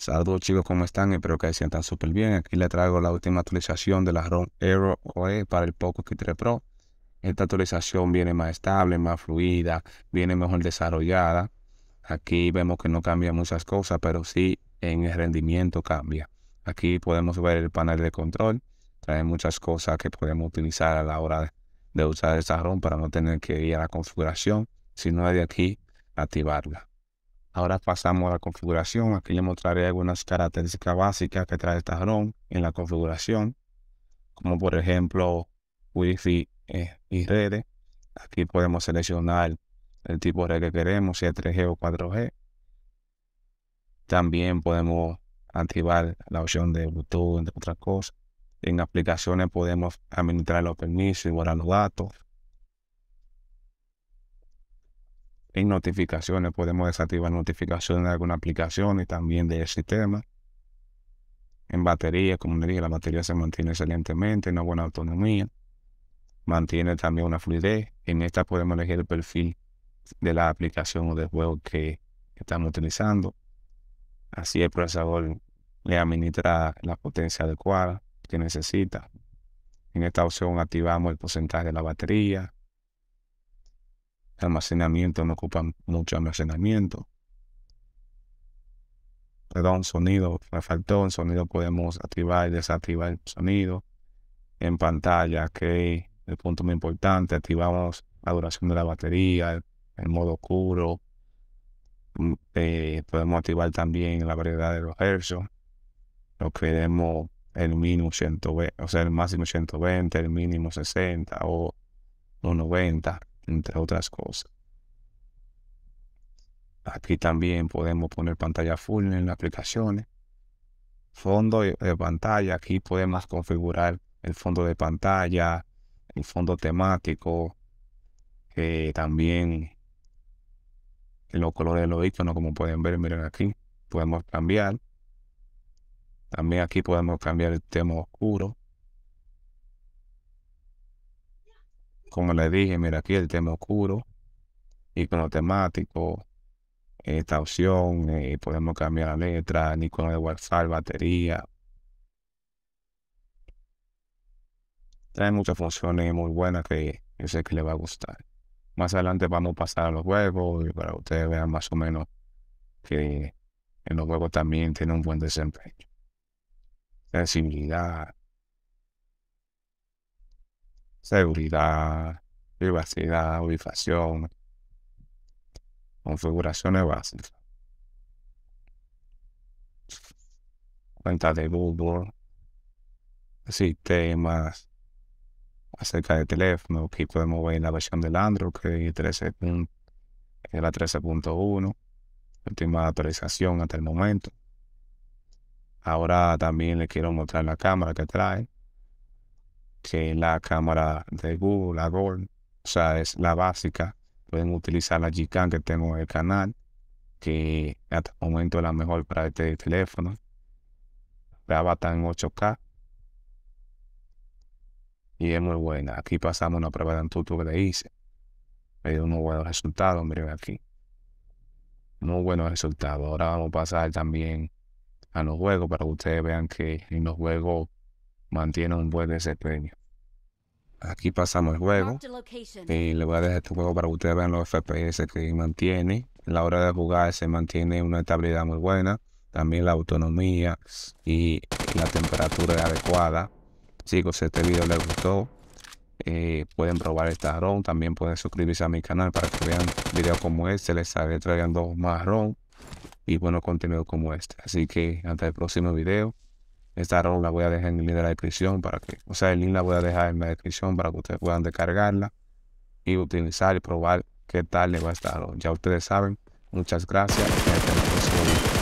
Saludos chicos, ¿cómo están? Espero que se sientan súper bien. Aquí les traigo la última actualización de la ROM Aero OE para el Poco x 3 Pro. Esta actualización viene más estable, más fluida, viene mejor desarrollada. Aquí vemos que no cambia muchas cosas, pero sí en el rendimiento cambia. Aquí podemos ver el panel de control. Trae muchas cosas que podemos utilizar a la hora de usar esta ROM para no tener que ir a la configuración, sino de aquí activarla. Ahora pasamos a la configuración. Aquí le mostraré algunas características básicas que trae esta en la configuración, como por ejemplo Wi-Fi eh, y redes. Aquí podemos seleccionar el tipo de red que queremos, si es 3G o 4G. También podemos activar la opción de Bluetooth, entre otras cosas. En aplicaciones podemos administrar los permisos y guardar los datos. notificaciones. Podemos desactivar notificaciones de alguna aplicación y también del sistema. En batería, como dije, la batería se mantiene excelentemente, una buena autonomía. Mantiene también una fluidez. En esta podemos elegir el perfil de la aplicación o de juego que estamos utilizando. Así el procesador le administra la potencia adecuada que necesita. En esta opción activamos el porcentaje de la batería, almacenamiento no ocupan mucho almacenamiento. Perdón, sonido, me faltó. En sonido podemos activar y desactivar el sonido. En pantalla, que el punto muy importante, activamos la duración de la batería, el, modo oscuro. Mm, eh, podemos activar también la variedad de los hercios. Lo queremos el mínimo 120, o sea, el máximo 120, el mínimo 60 o 90 entre otras cosas. Aquí también podemos poner pantalla full en las aplicaciones. Fondo de pantalla, aquí podemos configurar el fondo de pantalla, el fondo temático, también los colores de los iconos, como pueden ver, miren aquí, podemos cambiar. También aquí podemos cambiar el tema oscuro, como le dije, mira aquí el tema oscuro, y con temático, esta opción, eh, podemos cambiar la letra, ni con de WhatsApp, batería. Trae muchas funciones muy buenas que yo sé que le va a gustar. Más adelante vamos a pasar a los juegos y para ustedes vean más o menos que en los juegos también tiene un buen desempeño. Sensibilidad, seguridad, privacidad, ubicación, configuraciones básicas. Cuenta de Google, sistemas acerca de teléfono, aquí podemos ver la versión del Android, que es la 13.1, última actualización hasta el momento. Ahora también les quiero mostrar la cámara que trae que la cámara de Google, la Gold, o sea, es la básica. Pueden utilizar la Gcam que tengo en el canal, que hasta el momento es la mejor para este teléfono. Graba en 8K. Y es muy buena. Aquí pasamos una prueba de Antutu que le hice. Me dio unos buenos resultados, miren aquí. Muy buenos resultados. Ahora vamos a pasar también a los juegos para que ustedes vean que en los juegos mantiene un buen desempeño. Aquí pasamos el juego y le voy a dejar este juego para que ustedes vean los FPS que mantiene. la hora de jugar se mantiene una estabilidad muy buena, también la autonomía y la temperatura adecuada. Chicos, si este video les gustó, eh, pueden probar esta ROM, también pueden suscribirse a mi canal para que vean videos como este, les estaré trayendo más ROM y buenos contenidos como este. Así que hasta el próximo video. Esta ROM la voy a dejar en el de la descripción para que, o sea, el link la voy a dejar en la descripción para que ustedes puedan descargarla y utilizar y probar qué tal le va a estar. Ya ustedes saben. Muchas gracias.